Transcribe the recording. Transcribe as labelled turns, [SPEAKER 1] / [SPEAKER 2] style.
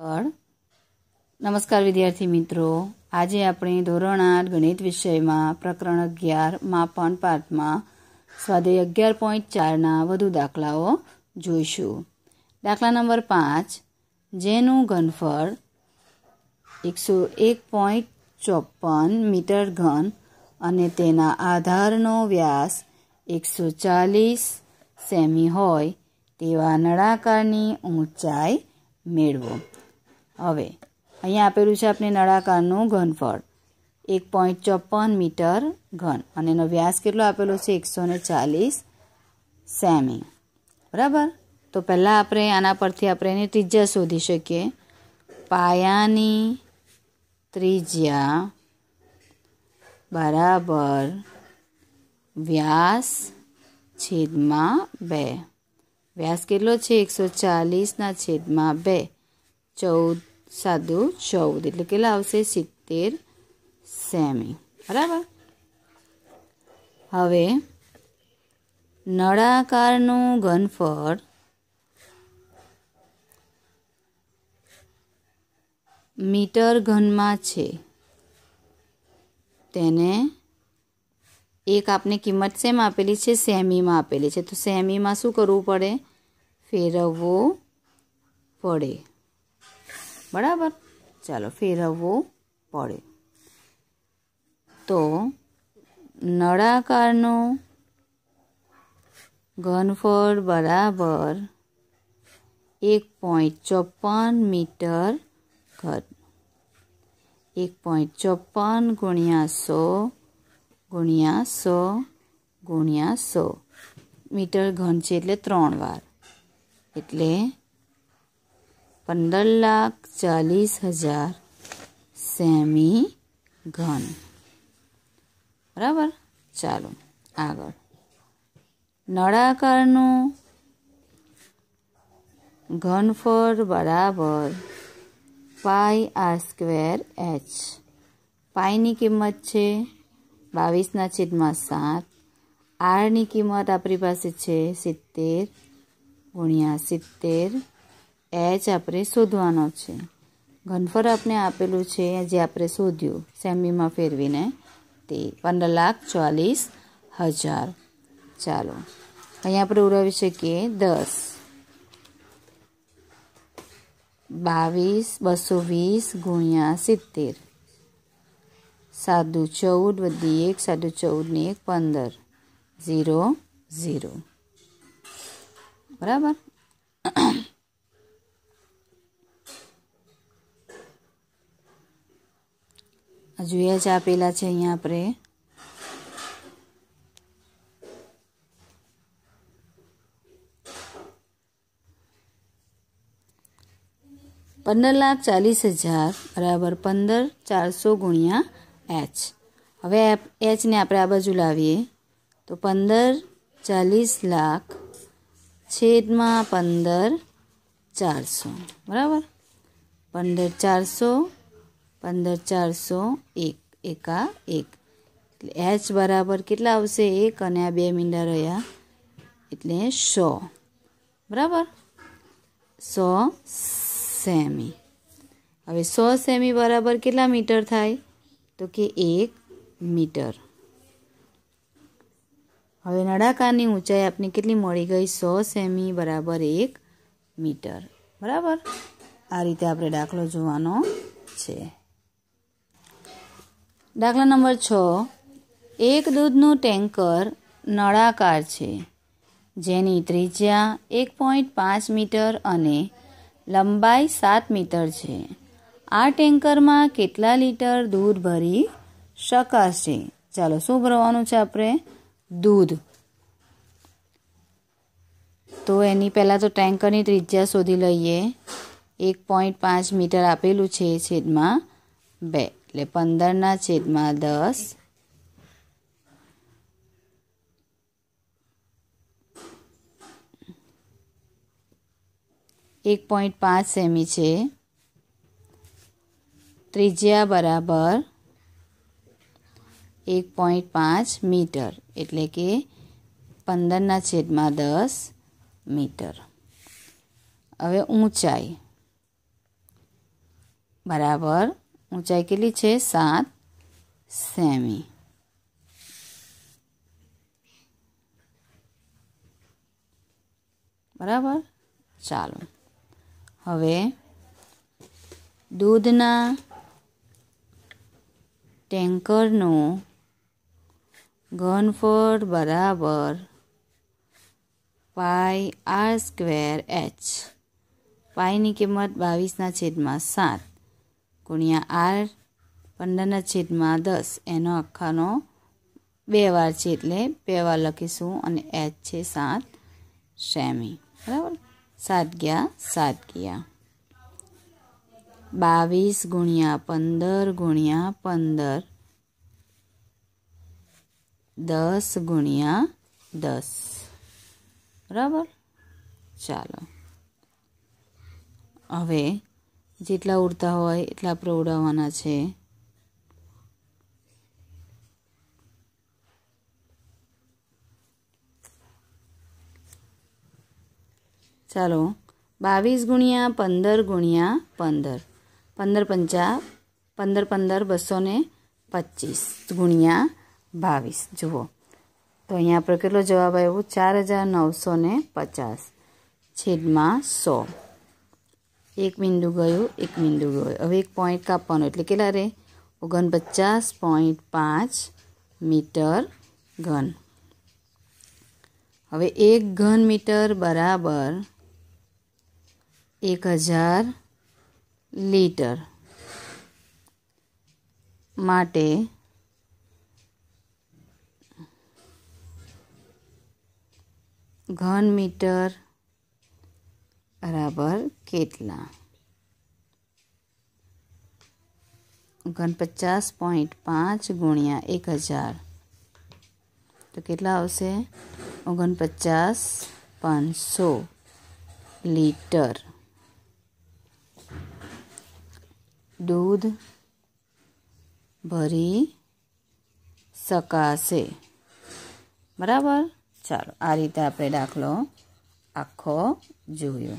[SPEAKER 1] પણ નમસ્કાર વિદ્યાર્થી મિત્રો આજે આપણે ધોરણ આઠ ગણિત વિષયમાં પ્રકરણ અગિયાર માપન પાઠમાં સ્વાધ્યાય અગિયાર પોઈન્ટ ચારના વધુ દાખલાઓ જોઈશું દાખલા નંબર પાંચ જેનું ઘનફળ એકસો એક પોઈન્ટ ચોપન મીટર ઘન અને તેના આધારનો વ્યાસ એકસો ચાલીસ સેમી હોય તેવા નળાકારની ઊંચાઈ મેળવો હવે અહીંયા આપેલું છે આપણે નળાકારનું ઘનફળ એક પોઈન્ટ ચોપન મીટર ઘન અને એનો વ્યાસ કેટલો આપેલો છે એકસો ને ચાલીસ સેમી બરાબર તો પહેલાં આપણે આના પરથી આપણે એની ત્રિજ્યા શોધી શકીએ પાયાની ત્રિજ્યા બરાબર વ્યાસ છેદમાં બે વ્યાસ કેટલો છે એકસો ચાલીસના છેદમાં બે ચૌદ સાદુ ચૌદ એટલે કેટલા આવશે સિત્તેર સેમી બરાબર હવે નળાકારનું ઘનફળ મીટર ઘનમાં છે તેને એક આપને કિંમત સેમ આપેલી છે સેમીમાં આપેલી છે તો સેમીમાં શું કરવું પડે ફેરવવું પડે બરાબર ચાલો ફેરવવું પડે તો નળાકારનો ઘનફળ બરાબર એક પોઈન્ટ ચોપન મીટર ઘન એક પોઈન્ટ ચોપન ગુણ્યા સો ગુણ્યા સો ગુણ્યા સો મીટર ઘન છે એટલે ત્રણ વાર એટલે પંદર લાખ ચાલીસ હજાર સેમી ઘન બરાબર ચાલો આગળ નળાકારનું ઘનફળ બરાબર પાઈ આર સ્ક્વેર એચ પાઈની કિંમત છે બાવીસના છેદમાં સાત આરની કિંમત આપણી પાસે છે સિત્તેર ગુણ્યા સિત્તેર એચ આપણે શોધવાનો છે ઘનફળ આપણે આપેલું છે જે આપણે શોધ્યું સેમીમાં ફેરવીને તે પંદર લાખ ચાલીસ હજાર ચાલો અહીંયા આપણે ઉડાવી શકીએ દસ બાવીસ બસો વીસ ગુણ્યા સિત્તેર સાદું ચૌદ બધી એક સાદું ચૌદ ને એક પંદર ઝીરો ઝીરો બરાબર જોઈએ જ આપેલા છે અહીંયા આપણે પંદર લાખ ચાલીસ હજાર બરાબર પંદર ચારસો ગુણ્યા એચ હવે એચને આપણે આ બાજુ લાવીએ તો પંદર ચાલીસ લાખ છેદમાં પંદર ચારસો બરાબર પંદર ચારસો પંદર ચારસો એક એકા એક એટલે એચ બરાબર કેટલા આવશે એક અને આ બે મીંડા રહ્યા એટલે સો બરાબર સો સેમી હવે સો સેમી બરાબર કેટલા મીટર થાય તો કે એક મીટર હવે નળાકારની ઊંચાઈ આપની કેટલી મળી ગઈ સો સેમી બરાબર એક મીટર બરાબર આ રીતે આપણે દાખલો જોવાનો છે દાખલા નંબર છ એક દૂધનું ટેન્કર નળાકાર છે જેની ત્રિજ્યા એક પોઈન્ટ પાંચ મીટર અને લંબાઈ સાત મીટર છે આ ટેન્કરમાં કેટલા લીટર દૂધ ભરી શકાશે ચાલો શું ભરવાનું છે આપણે દૂધ તો એની પહેલાં તો ટેન્કરની ત્રિજ્યા શોધી લઈએ એક પોઈન્ટ પાંચ મીટર આપેલું છે છેદમાં બે એટલે પંદરના છેદમાં દસ એક પોઈન્ટ પાંચ સેમી છે ત્રિજ્યા બરાબર એક પોઈન્ટ પાંચ મીટર એટલે કે પંદરના છેદમાં દસ મીટર હવે ઊંચાઈ બરાબર ઊંચાઈ કેટલી છે સાત સેમી બરાબર ચાલો હવે દૂધના ટેન્કરનું ઘનફળ બરાબર પાય આર સ્ક્વેર એચ પાઈની કિંમત બાવીસના છેદમાં સાત ગુણ્યા આર પંદરના છેદમાં દસ એનો આખાનો બે વાર છે એટલે બે વાર લખીશું અને એચ છે સાત સેમી બરાબર સાત ગયા સાત ગયા બાવીસ ગુણ્યા પંદર ગુણ્યા પંદર દસ ગુણ્યા દસ બરાબર ચાલો હવે જેટલા ઉડતા હોય એટલા આપણે ઉડાવવાના છે ચાલો બાવીસ ગુણ્યા પંદર ગુણ્યા પંદર પંદર પંચા પંદર પંદર બસો ને પચીસ ગુણ્યા બાવીસ જુઓ તો અહીંયા આપણે કેટલો જવાબ આવ્યો ચાર હજાર નવસો ને પચાસ છેદમાં સો એક બિંદુ ગયું એક બિંદુ ગયો હવે એક પોઈન્ટ કાપવાનો એટલે કેટલા રહે ઓગણપચાસ પોઈન્ટ પાંચ મીટર ઘન હવે એક ઘન મીટર બરાબર એક હજાર લીટર માટે ઘન મીટર बराबर કેટલા 49.5 * 1000 તો કેટલા આવશે 49500 લિટર દૂધ ભરી સકાશે બરાબર ચાલો આ રીતે આપણે દાખલો આખો જોયો